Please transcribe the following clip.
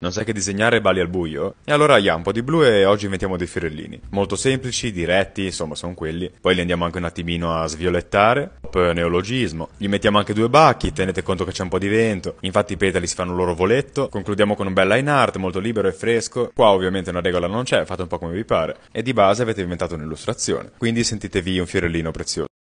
Non sai che disegnare balli al buio? E allora yeah, un po' di blu e oggi inventiamo dei fiorellini. Molto semplici, diretti, insomma sono quelli. Poi li andiamo anche un attimino a sviolettare. Pop neologismo. Gli mettiamo anche due bacchi, tenete conto che c'è un po' di vento. Infatti i petali si fanno il loro voletto. Concludiamo con un bel line art, molto libero e fresco. Qua ovviamente una regola non c'è, fate un po' come vi pare. E di base avete inventato un'illustrazione. Quindi sentitevi un fiorellino prezioso.